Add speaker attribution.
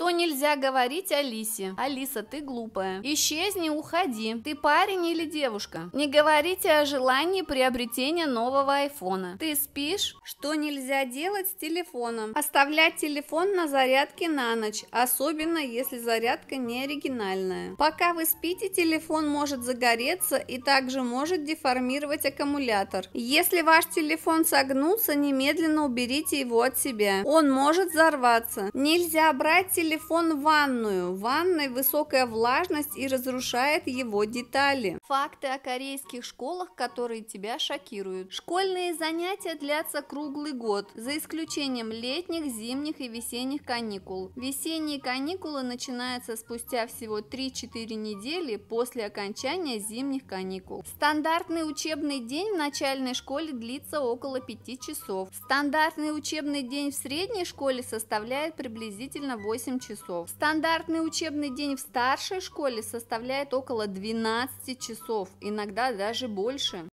Speaker 1: что нельзя говорить Алисе. Алиса, ты глупая. Исчезни, уходи. Ты парень или девушка? Не говорите о желании приобретения нового айфона. Ты спишь? Что нельзя делать с телефоном? Оставлять телефон на зарядке на ночь, особенно если зарядка не оригинальная. Пока вы спите, телефон может загореться и также может деформировать аккумулятор. Если ваш телефон согнулся, немедленно уберите его от себя. Он может взорваться. Нельзя брать телефон телефон в ванную. В ванной высокая влажность и разрушает его детали. Факты о корейских школах, которые тебя шокируют. Школьные занятия длятся круглый год, за исключением летних, зимних и весенних каникул. Весенние каникулы начинаются спустя всего 3-4 недели после окончания зимних каникул. Стандартный учебный день в начальной школе длится около 5 часов. Стандартный учебный день в средней школе составляет приблизительно 8 часов. Стандартный учебный день в старшей школе составляет около 12 часов, иногда даже больше.